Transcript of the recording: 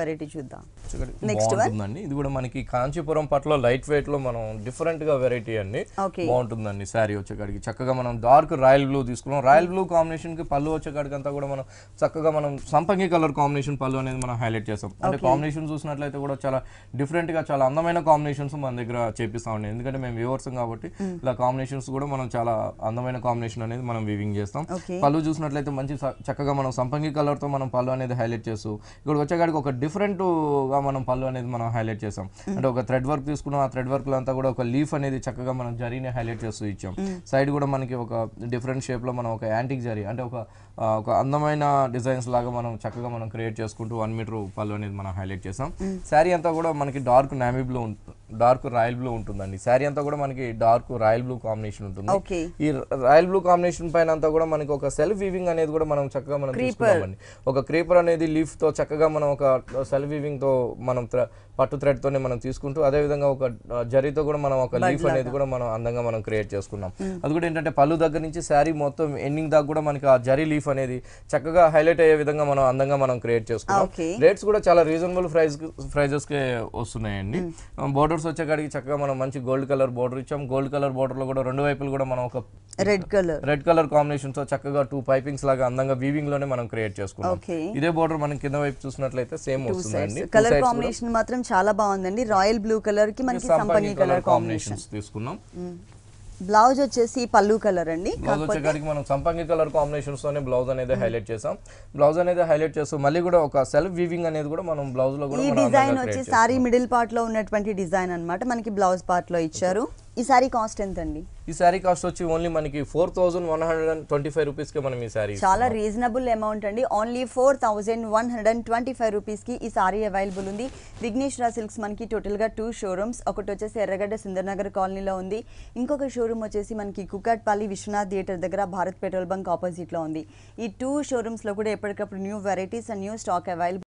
Variety చూద్దాం next బాగుంటుందండి ఇది కూడా మనకి కాంచీపురం పట్ల లైట్ వెయిట్ లో మనం డిఫరెంట్ గా వెరైటీ అండి బాగుంటుందండి శారీ వచ్చేకాడికి చక్కగా మనం డార్క్ రాయల్ బ్లూ తీసుకున్నాం రాయల్ బ్లూ కాంబినేషన్ కి పళ్ళు వచ్చేకాడికి అంతా కూడా మనం చక్కగా మనం సంపంగి కలర్ కాంబినేషన్ పళ్ళు అనేది మనం హైలైట్ చేస్తాం అంటే కాంబినేషన్ చూసినట్లయితే కూడా చాలా డిఫరెంట్ గా చాలా అందమైన కాంబినేషన్స్ మన దగ్గర చేపిస్తామండి ఎందుకంటే మేము వ్యూవర్స్ కాబట్టి ఇలా కాంబినేషన్స్ కూడా మనం చాలా అందమైన కాంబినేషన్ అనేది మనం వివింగ్ చేస్తాం పళ్ళు చూసినట్లయితే మంచి చక్కగా మనం సంపంగి కలర్ తో మనం పళ్ళు అనేది హైలైట్ చేస్తూ ఇక్కడ వచ్చేకాడికి ఒక డిఫరెంట్గా మనం పళ్ళు అనేది మనం హైలైట్ చేసాం అంటే ఒక థ్రెడ్ వర్క్ తీసుకున్నాం ఆ థ్రెడ్ వర్క్లో అంతా కూడా ఒక లీఫ్ అనేది చక్కగా మనం జరీని హైలైట్ చేస్తూ ఇచ్చాం సైడ్ కూడా మనకి ఒక డిఫరెంట్ షేప్లో మనం ఒక యాంటిక్ జరీ అంటే ఒక ఒక అందమైన డిజైన్స్ లాగా మనం చక్కగా మనం క్రియేట్ చేసుకుంటూ వన్ మీటర్ పళ్ళు అనేది మనం హైలైట్ చేసాం శారీ అంతా కూడా మనకి డార్క్ నామిబ్లో ఉంటుంది డార్క్ రాయల్ బ్లూ ఉంటుందండి శారీ అంతా కూడా మనకి డార్క్ రాయల్ బ్లూ కాంబినేషన్ ఉంటుంది ఈ రాయల్ బ్లూ కాంబినేషన్ పైన అంతా కూడా మనకి ఒక సెల్ఫ్ వివింగ్ అనేది కూడా మనం చక్కగా మనం తీసుకున్నామండి ఒక క్రీపర్ అనేది లీఫ్ తో చక్కగా మనం ఒక సెల్ఫ్ వివింగ్ తో మనం పట్టు తోనే మనం తీసుకుంటూ అదేవిధంగా ఒక జరీతో కూడా మనం ఒక లీఫ్ అనేది కూడా మనం అందంగా మనం క్రియేట్ చేసుకున్నాం hmm. అది కూడా ఏంటంటే పళ్ళు దగ్గర నుంచి శారీ మొత్తం ఎండింగ్ దాకా కూడా మనకి ఆ జరీ లీఫ్ అనేది చక్కగా హైలైట్ అయ్యే విధంగా మనం అందంగా మనం క్రియేట్ చేసుకున్నాం రేట్స్ కూడా చాలా రీజనబుల్ ప్రైజెస్ ప్రైజెస్కే వస్తున్నాయండి బోర్డర్స్ hmm. వచ్చేకాడికి చక్కగా మనం మంచి గోల్డ్ కలర్ బోర్డర్ ఇచ్చాం గోల్డ్ కలర్ బోర్డర్లో కూడా రెండు వైపులు కూడా మనం ఒక red colour red colour combination తో చక్కగా టూ పైపింగ్స్ లాగా అందంగా వీవింగ్ లోనే మనం క్రియేట్ చేసుకున్నాం ఇదే బోర్డర్ మనం కింద వైపు చూసినట్లయితే సేమ్ వస్తుందండి కలర్ కాంబినేషన్ మాత్రం చాలా బాగుందండి రాయల్ బ్లూ కలర్ కి మనకి సంపంగి కలర్ కాంబినేషన్ తీసుకున్నాం బ్లౌజ్ hmm. వచ్చేసి పళ్ళు కలర్ అండి బ్లౌజ్ వచ్చేసరికి మనం సంపంగి కలర్ కాంబినేషన్స్ తోనే బ్లౌజ్ అనేది హైలైట్ చేసాం బ్లౌజ్ అనేది హైలైట్ చేస్తూ మళ్ళీ కూడా ఒక సెల్ఫ్ వీవింగ్ అనేది కూడా మనం బ్లౌజ్ లో ఈ డిజైన్ వచ్చి సారీ మిడిల్ పార్ట్ లో ఉన్నటువంటి డిజైన్ అనమాట మనకి బ్లౌజ్ పార్ట్ లో ఇచ్చారు ఈ సారీ కాస్ట్ ఎంత అండి ఈ సారీ కాస్ట్ వచ్చి ఓన్లీ మనకి four thousand one hundred and twenty five rupees కి మనం ఈ సారీ చాలా రీజనబుల్ అమౌంట్ అండి only four thousand one hundred and twenty five rupees కి ఈ సారీ అవైలబుల్ ఉంది విఘ్నేశ్వర సిల్క్స్ మనకి టోటల్ గా టూ షోరూమ్స్ ఒకటి వచ్చేసి ఎర్రగడ్డ సుందర్నగర్ కాలనీలో ఉంది ఇంకొక షోరూమ్ వచ్చేసి మనకి కుక్కట్పల్లి విశ్వనాథ్ థియేటర్ దగ్గర భారత్ పెట్రోల్ బంక్ ఆపోజిట్ లో ఉంది ఈ టూ షోరూమ్స్ లో కూడా ఎప్పటికప్పుడు new varieties and new stock available